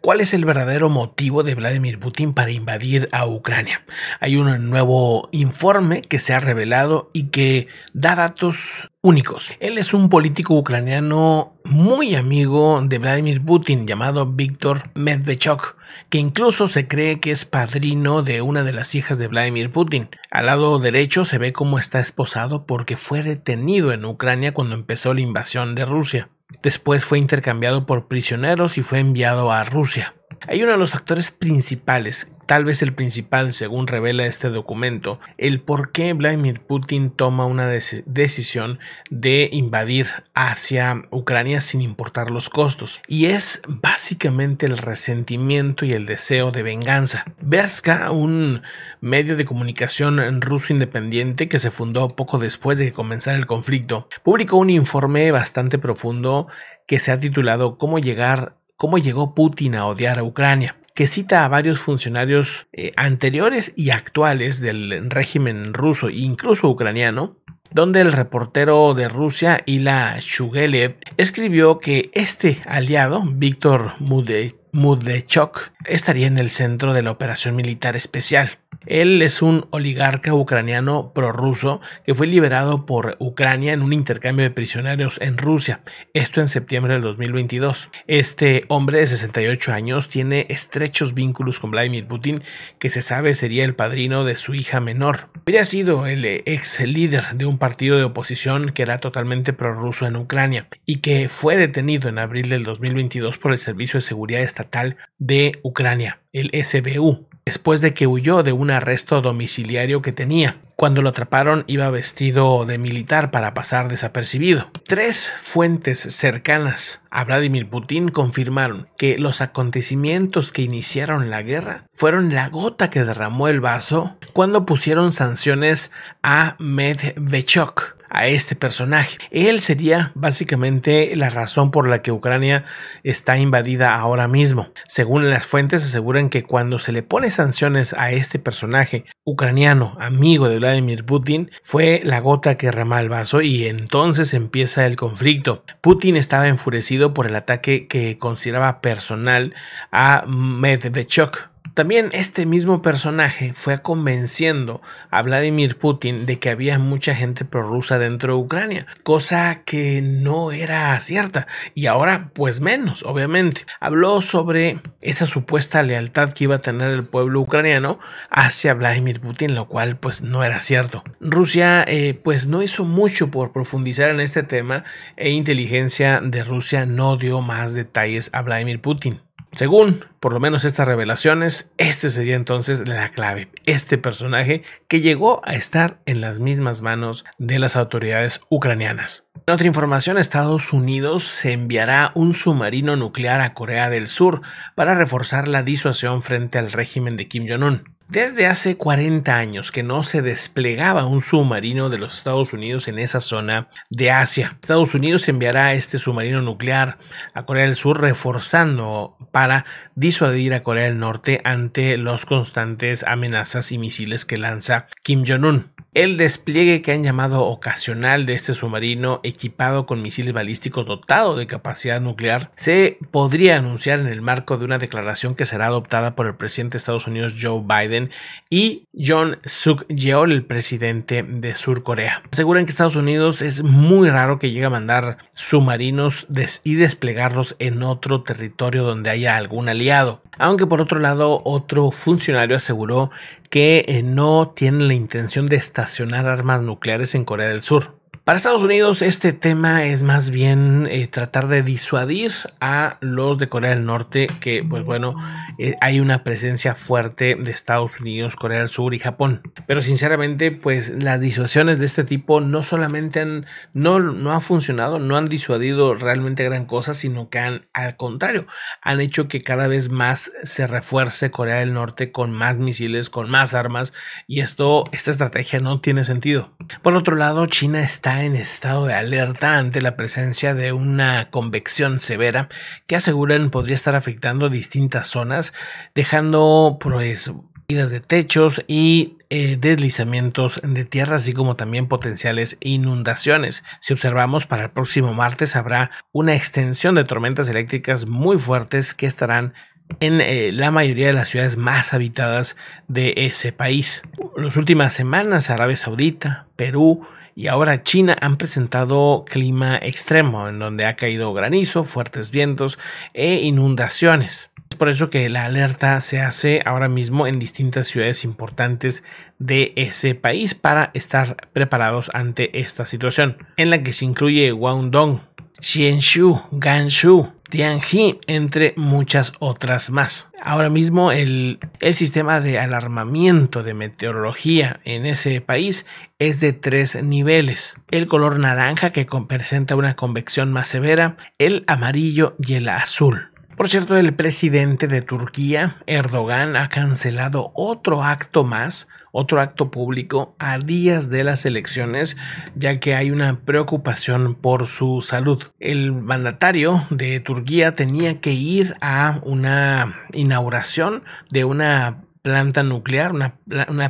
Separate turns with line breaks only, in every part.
¿Cuál es el verdadero motivo de Vladimir Putin para invadir a Ucrania? Hay un nuevo informe que se ha revelado y que da datos únicos. Él es un político ucraniano muy amigo de Vladimir Putin llamado Viktor Medvedchuk, que incluso se cree que es padrino de una de las hijas de Vladimir Putin. Al lado derecho se ve cómo está esposado porque fue detenido en Ucrania cuando empezó la invasión de Rusia. Después fue intercambiado por prisioneros y fue enviado a Rusia. Hay uno de los actores principales, tal vez el principal según revela este documento, el por qué Vladimir Putin toma una decisión de invadir hacia Ucrania sin importar los costos, y es básicamente el resentimiento y el deseo de venganza. Berska, un medio de comunicación ruso independiente que se fundó poco después de que comenzara el conflicto, publicó un informe bastante profundo que se ha titulado Cómo llegar a cómo llegó Putin a odiar a Ucrania, que cita a varios funcionarios eh, anteriores y actuales del régimen ruso e incluso ucraniano, donde el reportero de Rusia, Ila Shugelev, escribió que este aliado, Víctor Mudechok, estaría en el centro de la operación militar especial. Él es un oligarca ucraniano prorruso que fue liberado por Ucrania en un intercambio de prisioneros en Rusia, esto en septiembre del 2022. Este hombre de 68 años tiene estrechos vínculos con Vladimir Putin, que se sabe sería el padrino de su hija menor. ha sido el eh, ex líder de un partido de oposición que era totalmente prorruso en Ucrania y que fue detenido en abril del 2022 por el Servicio de Seguridad Estatal de Ucrania, el SBU, después de que huyó de un arresto domiciliario que tenía. Cuando lo atraparon iba vestido de militar para pasar desapercibido. Tres fuentes cercanas a Vladimir Putin confirmaron que los acontecimientos que iniciaron la guerra fueron la gota que derramó el vaso cuando pusieron sanciones a Medvedchuk a este personaje. Él sería básicamente la razón por la que Ucrania está invadida ahora mismo. Según las fuentes aseguran que cuando se le pone sanciones a este personaje ucraniano, amigo de Vladimir Putin, fue la gota que rama el vaso y entonces empieza el conflicto. Putin estaba enfurecido por el ataque que consideraba personal a Medvedchuk también este mismo personaje fue convenciendo a Vladimir Putin de que había mucha gente prorrusa dentro de Ucrania, cosa que no era cierta y ahora pues menos, obviamente. Habló sobre esa supuesta lealtad que iba a tener el pueblo ucraniano hacia Vladimir Putin, lo cual pues no era cierto. Rusia eh, pues no hizo mucho por profundizar en este tema e inteligencia de Rusia no dio más detalles a Vladimir Putin. Según por lo menos estas revelaciones, este sería entonces la clave, este personaje que llegó a estar en las mismas manos de las autoridades ucranianas. En otra información, Estados Unidos se enviará un submarino nuclear a Corea del Sur para reforzar la disuasión frente al régimen de Kim Jong-un. Desde hace 40 años que no se desplegaba un submarino de los Estados Unidos en esa zona de Asia. Estados Unidos enviará este submarino nuclear a Corea del Sur reforzando para disuadir a Corea del Norte ante las constantes amenazas y misiles que lanza Kim Jong-un. El despliegue que han llamado ocasional de este submarino equipado con misiles balísticos dotado de capacidad nuclear se podría anunciar en el marco de una declaración que será adoptada por el presidente de Estados Unidos Joe Biden y John Suk Jeol, el presidente de Sur Corea. Aseguran que Estados Unidos es muy raro que llegue a mandar submarinos y desplegarlos en otro territorio donde haya algún aliado. Aunque por otro lado, otro funcionario aseguró que eh, no tiene la intención de estacionar armas nucleares en Corea del Sur. Para Estados Unidos este tema es más bien eh, tratar de disuadir a los de Corea del Norte, que pues bueno, eh, hay una presencia fuerte de Estados Unidos, Corea del Sur y Japón. Pero sinceramente, pues las disuasiones de este tipo no solamente han, no, no han funcionado, no han disuadido realmente gran cosa, sino que han, al contrario, han hecho que cada vez más se refuerce Corea del Norte con más misiles, con más armas, y esto, esta estrategia no tiene sentido. Por otro lado, China está en estado de alerta ante la presencia de una convección severa que aseguran podría estar afectando distintas zonas, dejando pues, de techos y eh, deslizamientos de tierra, así como también potenciales inundaciones. Si observamos, para el próximo martes habrá una extensión de tormentas eléctricas muy fuertes que estarán en eh, la mayoría de las ciudades más habitadas de ese país. Las últimas semanas, Arabia Saudita, Perú, y ahora China han presentado clima extremo, en donde ha caído granizo, fuertes vientos e inundaciones. Es por eso que la alerta se hace ahora mismo en distintas ciudades importantes de ese país para estar preparados ante esta situación, en la que se incluye Guangdong, Xianshu, Gansu, Tianji, entre muchas otras más. Ahora mismo el, sistema de alarmamiento de meteorología en ese país es de tres niveles. El color naranja que presenta una convección más severa, el amarillo y el azul. Por cierto, el presidente de Turquía, Erdogan, ha cancelado otro acto más otro acto público a días de las elecciones, ya que hay una preocupación por su salud. El mandatario de Turquía tenía que ir a una inauguración de una planta nuclear, una,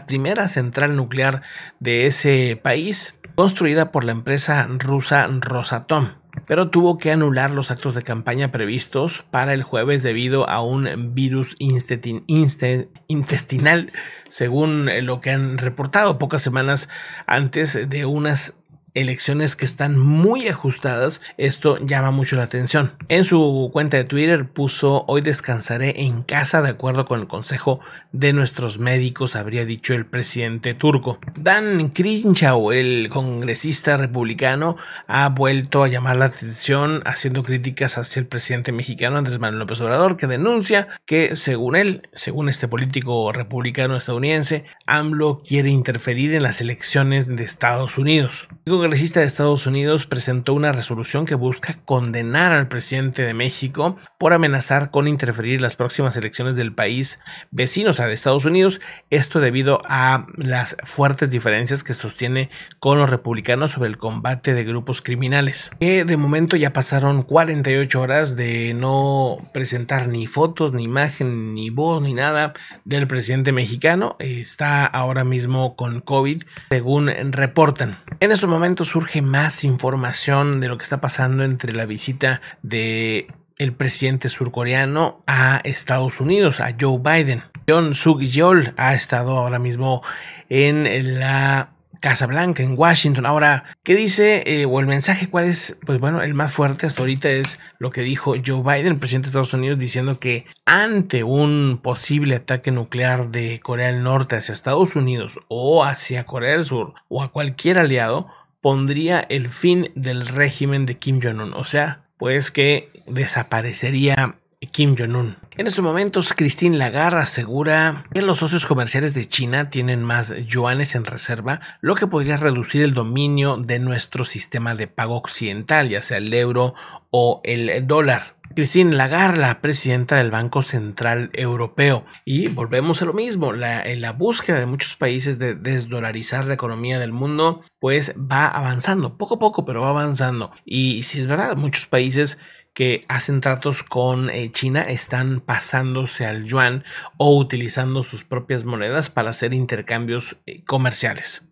primera central nuclear de ese país, construida por la empresa rusa Rosatom pero tuvo que anular los actos de campaña previstos para el jueves debido a un virus intestinal, según lo que han reportado pocas semanas antes de unas elecciones que están muy ajustadas, esto llama mucho la atención. En su cuenta de Twitter puso hoy descansaré en casa de acuerdo con el consejo de nuestros médicos, habría dicho el presidente turco. Dan Crinchau, el congresista republicano, ha vuelto a llamar la atención haciendo críticas hacia el presidente mexicano Andrés Manuel López Obrador, que denuncia que según él, según este político republicano estadounidense, AMLO quiere interferir en las elecciones de Estados Unidos congresista de Estados Unidos presentó una resolución que busca condenar al presidente de México por amenazar con interferir las próximas elecciones del país vecino, o sea, de Estados Unidos, esto debido a las fuertes diferencias que sostiene con los republicanos sobre el combate de grupos criminales. Que de momento ya pasaron 48 horas de no presentar ni fotos, ni imagen, ni voz, ni nada del presidente mexicano. Está ahora mismo con COVID, según reportan. En estos momentos surge más información de lo que está pasando entre la visita de el presidente surcoreano a Estados Unidos, a Joe Biden. John Suk Yeol ha estado ahora mismo en la Casa Blanca, en Washington. Ahora, ¿qué dice eh, o el mensaje cuál es? Pues bueno, el más fuerte hasta ahorita es lo que dijo Joe Biden, el presidente de Estados Unidos, diciendo que ante un posible ataque nuclear de Corea del Norte hacia Estados Unidos o hacia Corea del Sur o a cualquier aliado, pondría el fin del régimen de Kim Jong-un, o sea, pues que desaparecería Kim Jong-un. En estos momentos, Christine Lagarde asegura que los socios comerciales de China tienen más yuanes en reserva, lo que podría reducir el dominio de nuestro sistema de pago occidental, ya sea el euro o el dólar. Christine Lagarde, la presidenta del Banco Central Europeo. Y volvemos a lo mismo, la, eh, la búsqueda de muchos países de desdolarizar la economía del mundo, pues va avanzando, poco a poco, pero va avanzando. Y si es verdad, muchos países que hacen tratos con eh, China están pasándose al yuan o utilizando sus propias monedas para hacer intercambios eh, comerciales.